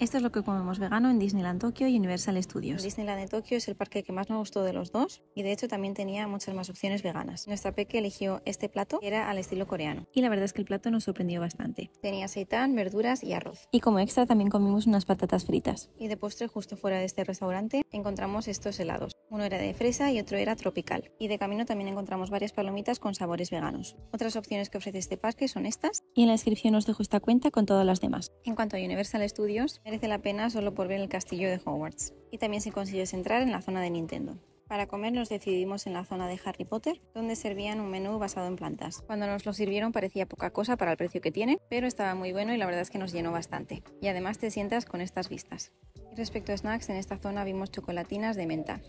Esto es lo que comemos vegano en Disneyland Tokio y Universal Studios. Disneyland de Tokio es el parque que más me gustó de los dos y de hecho también tenía muchas más opciones veganas. Nuestra peque eligió este plato, era al estilo coreano. Y la verdad es que el plato nos sorprendió bastante. Tenía aceitán, verduras y arroz. Y como extra también comimos unas patatas fritas. Y de postre justo fuera de este restaurante encontramos estos helados. Uno era de fresa y otro era tropical. Y de camino también encontramos varias palomitas con sabores veganos. Otras opciones que ofrece este parque son estas. Y en la descripción os dejo esta cuenta con todas las demás. En cuanto a Universal Studios, Merece la pena solo por ver el castillo de Hogwarts. Y también se consigues entrar en la zona de Nintendo. Para comer nos decidimos en la zona de Harry Potter, donde servían un menú basado en plantas. Cuando nos lo sirvieron parecía poca cosa para el precio que tiene, pero estaba muy bueno y la verdad es que nos llenó bastante. Y además te sientas con estas vistas. Y respecto a snacks, en esta zona vimos chocolatinas de menta.